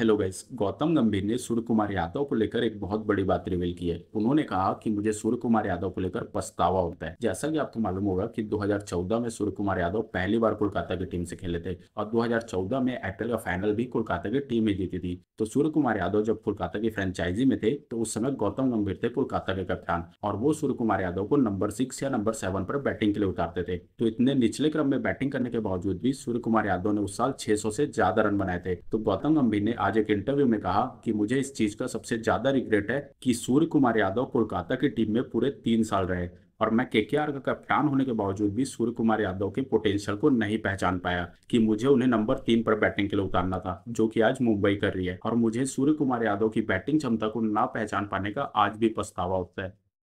hello guys Gautam गंभीर ने सूर्य कुमार यादव को लेकर एक बहुत बड़ी बात रिवील की है उन्होंने कहा कि मुझे सूर्य कुमार यादव को लेकर पछतावा होता है जैसा कि आपको मालूम होगा कि 2014 में सूर्य कुमार यादव पहली बार कोलकाता की टीम से खेले थे और 2014 में आईपीएल का फाइनल भी कोलकाता की टीम ही जीती थी तो सूर्य कुमार यादव जब कोलकाता की फ्रेंचाइजी में थे तो उस समय गौतम गंभीर थे कोलकाता के कप्तान और वो सूर्य कुमार यादव को नंबर सिक्स या नंबर सेवन पर बैटिंग के लिए उतारते थे तो इतने निचले क्रम में बैटिंग करने के बावजूद भी सूर्य कुमार यादव ने उस साल छह से ज्यादा रन बनाए थे तो गौतम गंभीर ने आज आज एक इंटरव्यू में कहा कि मुझे इस चीज का सबसे ज्यादा रिग्रेट है कि सूर्य कुमार यादव कोलकाता की टीम में पूरे तीन साल रहे और मैं केकेआर का कप्तान होने के बावजूद भी सूर्य कुमार यादव के पोटेंशियल को नहीं पहचान पाया कि मुझे उन्हें नंबर तीन पर बैटिंग के लिए उतारना था जो कि आज मुंबई कर रही है और मुझे सूर्य कुमार यादव की बैटिंग क्षमता को ना पहचान पाने का आज भी पछतावा होता है